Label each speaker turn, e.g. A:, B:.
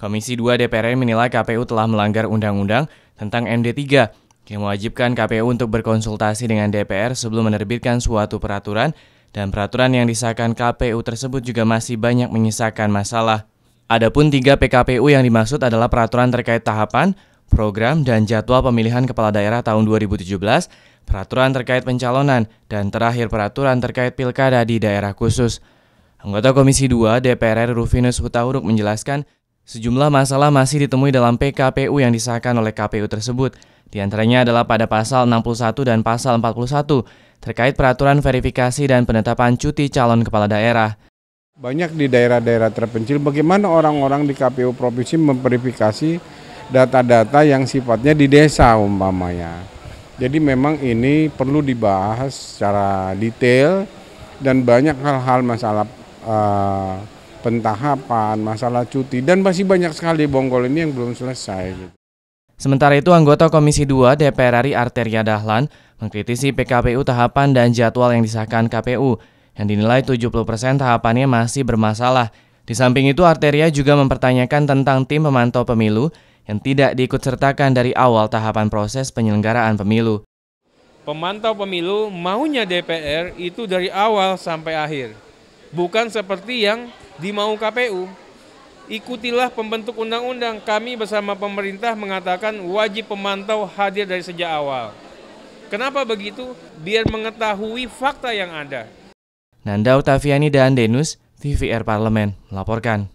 A: Komisi 2 DPR menilai KPU telah melanggar undang-undang tentang MD3 yang mewajibkan KPU untuk berkonsultasi dengan DPR sebelum menerbitkan suatu peraturan dan peraturan yang disahkan KPU tersebut juga masih banyak menyisakan masalah. Adapun tiga PKPU yang dimaksud adalah peraturan terkait tahapan, program, dan jadwal pemilihan kepala daerah tahun 2017 peraturan terkait pencalonan, dan terakhir peraturan terkait pilkada di daerah khusus. Anggota Komisi 2 DPR RI Rufinus Hutauruk menjelaskan, sejumlah masalah masih ditemui dalam PKPU yang disahkan oleh KPU tersebut. Di antaranya adalah pada pasal 61 dan pasal 41 terkait peraturan verifikasi dan penetapan cuti calon kepala daerah.
B: Banyak di daerah-daerah terpencil bagaimana orang-orang di KPU provinsi memverifikasi data-data yang sifatnya di desa umpamanya jadi memang ini perlu dibahas secara detail dan banyak hal-hal masalah uh, pentahapan, masalah cuti dan masih banyak sekali bonggol ini yang belum selesai. Gitu.
A: Sementara itu, anggota Komisi 2 DPR RI Arteria Dahlan mengkritisi PKPU tahapan dan jadwal yang disahkan KPU yang dinilai 70% tahapannya masih bermasalah. Di samping itu, Arteria juga mempertanyakan tentang tim pemantau pemilu yang tidak diikutsertakan dari awal tahapan proses penyelenggaraan pemilu.
C: Pemantau pemilu maunya DPR itu dari awal sampai akhir, bukan seperti yang dimau KPU. Ikutilah pembentuk undang-undang. Kami bersama pemerintah mengatakan wajib pemantau hadir dari sejak awal. Kenapa begitu? Biar mengetahui fakta yang ada.
A: Nanda Utaviani dan Denus, TVR Parlemen, melaporkan.